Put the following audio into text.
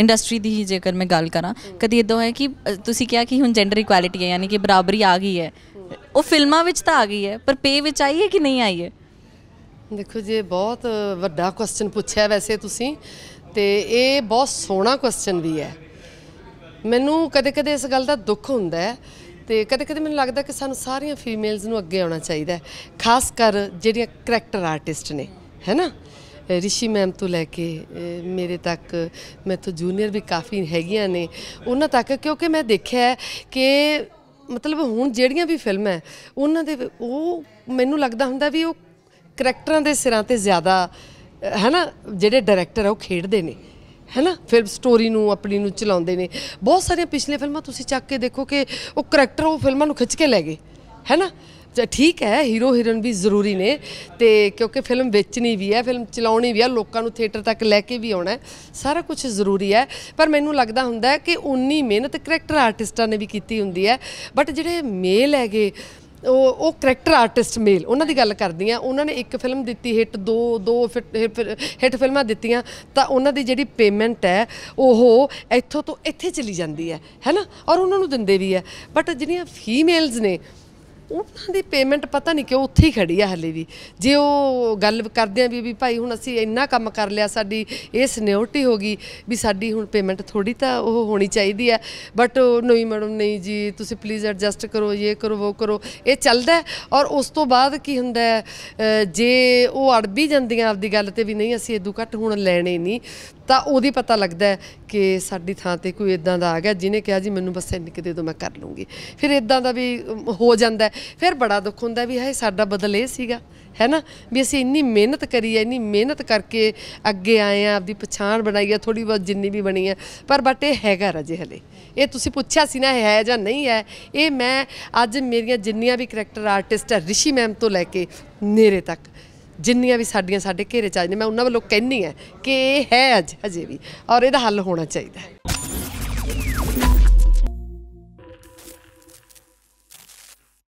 industry ਦੀ ਜੇਕਰ ਮੈਂ ਗੱਲ ਕਰਾਂ ਕਦੀ ਇਦਾਂ ਹੋਇਆ ਕਿ ਤੁਸੀਂ ਕਿਹਾ ਕਿ ਹੁਣ ਜੈਂਡਰ ਇਕੁਐਲਿਟੀ ਹੈ ਯਾਨੀ ਕਿ ਬਰਾਬਰੀ ਆ ਗਈ ਹੈ ਉਹ ਫਿਲਮਾਂ ਵਿੱਚ ਤਾਂ ਆ ਗਈ ਹੈ ਪਰ ਪੇ ਵਿੱਚ ਆਈ ਹੈ ਕਿ ਨਹੀਂ ਆਈ ਹੈ ਦੇਖੋ ਜੀ ਬਹੁਤ ਵੱਡਾ ਕੁਐਸਚਨ ਪੁੱਛਿਆ ਵੈਸੇ ਤੁਸੀਂ ਤੇ ਇਹ ਬਹੁਤ ਸੋਹਣਾ ਕੁਐਸਚਨ ਵੀ ਹੈ ਮੈਨੂੰ ਕਦੇ-ਕਦੇ ਇਸ ਗੱਲ ਦਾ ਦੁੱਖ ਹੁੰਦਾ ਹੈ ਤੇ ਕਦੇ-ਕਦੇ ਮੈਨੂੰ ਲੱਗਦਾ ਕਿ ਸਾਨੂੰ ਸਾਰੀਆਂ ਫੀਮੇਲਸ ਨੂੰ ਅੱਗੇ ਆਉਣਾ ਚਾਹੀਦਾ ਹੈ ਖਾਸ ਕਰ ਜਿਹੜੀਆਂ ਕੈਰੈਕਟਰ ਆਰਟਿਸਟ ਨੇ ਹੈਨਾ ਰਿਸ਼ੀ ਮੈਮ ਤੋਂ ਲੈ ਕੇ ਮੇਰੇ ਤੱਕ ਮੈਥੋਂ ਜੂਨੀਅਰ ਵੀ ਕਾਫੀ ਹੈਗੀਆਂ ਨੇ ਉਹਨਾਂ ਤੱਕ ਕਿਉਂਕਿ ਮੈਂ ਦੇਖਿਆ ਕਿ ਮਤਲਬ ਹੁਣ ਜਿਹੜੀਆਂ ਵੀ ਫਿਲਮਾਂ ਉਹਨਾਂ ਦੇ ਉਹ ਮੈਨੂੰ ਲੱਗਦਾ ਹੁੰਦਾ ਵੀ ਉਹ ਕਰੈਕਟਰਾਂ ਦੇ ਸਿਰਾਂ ਤੇ ਜ਼ਿਆਦਾ ਹੈਨਾ ਜਿਹੜੇ ਡਾਇਰੈਕਟਰ ਆ ਉਹ ਖੇਡਦੇ ਨੇ ਹੈਨਾ ਫਿਲਮ ਸਟੋਰੀ ਨੂੰ ਆਪਣੀ ਨੂੰ ਚਲਾਉਂਦੇ ਨੇ ਬਹੁਤ ਸਾਰੀਆਂ ਪਿਛਲੇ ਫਿਲਮਾਂ ਤੁਸੀਂ ਚੱਕ ਕੇ ਦੇਖੋ ਕਿ ਉਹ ਕਰੈਕਟਰ ਉਹ ਫਿਲਮਾਂ ਨੂੰ ਖਿੱਚ ਕੇ ਲੈ ਗਏ ਹੈਨਾ ਠੀਕ ਹੈ ਹੀਰੋ ਹੀਰਨ ਵੀ ਜ਼ਰੂਰੀ ਨੇ ਤੇ ਕਿਉਂਕਿ ਫਿਲਮ ਵੇਚਣੀ ਵੀ ਹੈ ਫਿਲਮ ਚਲਾਉਣੀ ਵੀ ਹੈ ਲੋਕਾਂ ਨੂੰ ਥੀਏਟਰ ਤੱਕ ਲੈ ਕੇ ਵੀ ਆਉਣਾ ਸਾਰਾ ਕੁਝ ਜ਼ਰੂਰੀ ਹੈ ਪਰ ਮੈਨੂੰ ਲੱਗਦਾ ਹੁੰਦਾ ਕਿ ਉਨੀ ਮਿਹਨਤ ਕਰੈਕਟਰ ਆਰਟਿਸਟਾਂ ਨੇ ਵੀ ਕੀਤੀ ਹੁੰਦੀ ਹੈ ਬਟ ਜਿਹੜੇ ਮੇਲ ਹੈਗੇ ਉਹ ਉਹ ਕਰੈਕਟਰ ਆਰਟਿਸਟ ਮੇਲ ਉਹਨਾਂ ਦੀ ਗੱਲ ਕਰਦੀ ਆ ਉਹਨਾਂ ਨੇ ਇੱਕ ਫਿਲਮ ਦਿੱਤੀ ਹਿੱਟ ਦੋ ਦੋ ਹਿੱਟ ਫਿਲਮਾਂ ਦਿੱਤੀਆਂ ਤਾਂ ਉਹਨਾਂ ਦੀ ਜਿਹੜੀ ਪੇਮੈਂਟ ਹੈ ਉਹ ਇੱਥੋਂ ਤੋਂ ਇੱਥੇ ਚਲੀ ਜਾਂਦੀ ਹੈ ਹੈਨਾ ਔਰ ਉਹਨਾਂ ਨੂੰ ਦਿੰਦੇ ਵੀ ਹੈ ਬਟ ਜਿਹੜੀਆਂ ਫੀਮੇਲਸ ਨੇ ਉਹਨਾਂ ਦੀ ਪੇਮੈਂਟ ਪਤਾ ਨਹੀਂ ਕਿਉਂ ਉੱਥੇ ਹੀ ਖੜੀ ਆ ਹਲੇ ਵੀ ਜੇ ਉਹ ਗੱਲ ਕਰਦੇ ਆ ਵੀ ਵੀ ਭਾਈ ਹੁਣ ਅਸੀਂ ਇੰਨਾ ਕੰਮ ਕਰ ਲਿਆ ਸਾਡੀ ਇਹ ਸਿਨਿਓਰਟੀ ਹੋ ਗਈ ਵੀ ਸਾਡੀ ਹੁਣ ਪੇਮੈਂਟ ਥੋੜੀ ਤਾਂ ਉਹ ਹੋਣੀ ਚਾਹੀਦੀ ਆ ਬਟ ਨਹੀਂ ਮੈਡਮ ਨਹੀਂ ਜੀ ਤੁਸੀਂ ਪਲੀਜ਼ ਐਡਜਸਟ ਕਰੋ ਇਹ ਕਰੋ ਉਹ ਕਰੋ ਇਹ ਚੱਲਦਾ ਔਰ ਉਸ ਤੋਂ ਬਾਅਦ ਕੀ ਹੁੰਦਾ ਜੇ ਉਹ ਅੜ ਵੀ ਜਾਂਦੀਆਂ ਆਪਦੀ ਗੱਲ ਤੇ ਵੀ ਨਹੀਂ ਅਸੀਂ ਇਦੋਂ ਘੱਟ ਹੁਣ ਲੈਣੇ ਨਹੀਂ ਤਾਂ ਉਹਦੀ ਪਤਾ ਲੱਗਦਾ ਕਿ ਸਾਡੀ ਥਾਂ ਤੇ ਕੋਈ ਇਦਾਂ ਦਾ ਆ ਗਿਆ ਜਿਹਨੇ ਕਿਹਾ ਜੀ ਮੈਨੂੰ ਬਸ ਇੰਨੇ ਕਿ ਦੇ ਦੋ ਮੈਂ ਕਰ ਲੂੰਗੀ ਫਿਰ ਇਦਾਂ ਦਾ ਵੀ ਹੋ ਜਾਂਦਾ ਫਿਰ ਬੜਾ ਦੁੱਖ ਹੁੰਦਾ ਵੀ ਹਾਏ ਸਾਡਾ ਬਦਲ ਇਹ ਸੀਗਾ ਹੈ ਨਾ ਵੀ ਅਸੀਂ ਇੰਨੀ ਮਿਹਨਤ ਕਰੀ ਹੈ ਇੰਨੀ ਮਿਹਨਤ ਕਰਕੇ ਅੱਗੇ ਆਏ ਆ ਆਪਦੀ ਪਛਾਣ ਬਣਾਈ ਆ ਥੋੜੀ ਬਹੁਤ ਜਿੰਨੀ ਵੀ ਬਣੀ ਹੈ ਪਰ ਬਟ ਇਹ ਹੈਗਾ ਰਜੇ ਹਲੇ ਇਹ ਤੁਸੀਂ ਪੁੱਛਿਆ ਸੀ ਨਾ ਹੈ ਜਾਂ ਨਹੀਂ ਹੈ ਇਹ ਮੈਂ ਅੱਜ ਮੇਰੀਆਂ ਜਿੰਨੀਆਂ ਵੀ ਕਰੈਕਟਰ ਆਰਟਿਸਟ ਆ ਰਿਸ਼ੀ ਮੈਮ ਤੋਂ ਲੈ ਕੇ ਨੇਰੇ ਤੱਕ ਜਿੰਨੀਆਂ ਵੀ ਸਾਡੀਆਂ ਸਾਡੇ ਘੇਰੇ ਚ ਆਜ ਨੇ ਮੈਂ ਉਹਨਾਂ ਵੱਲੋਂ ਕਹਿਣੀ ਹੈ ਕਿ ਇਹ ਹੈ ਅੱਜ ਹਜੇ ਵੀ ਔਰ ਇਹਦਾ ਹੱਲ ਹੋਣਾ ਚਾਹੀਦਾ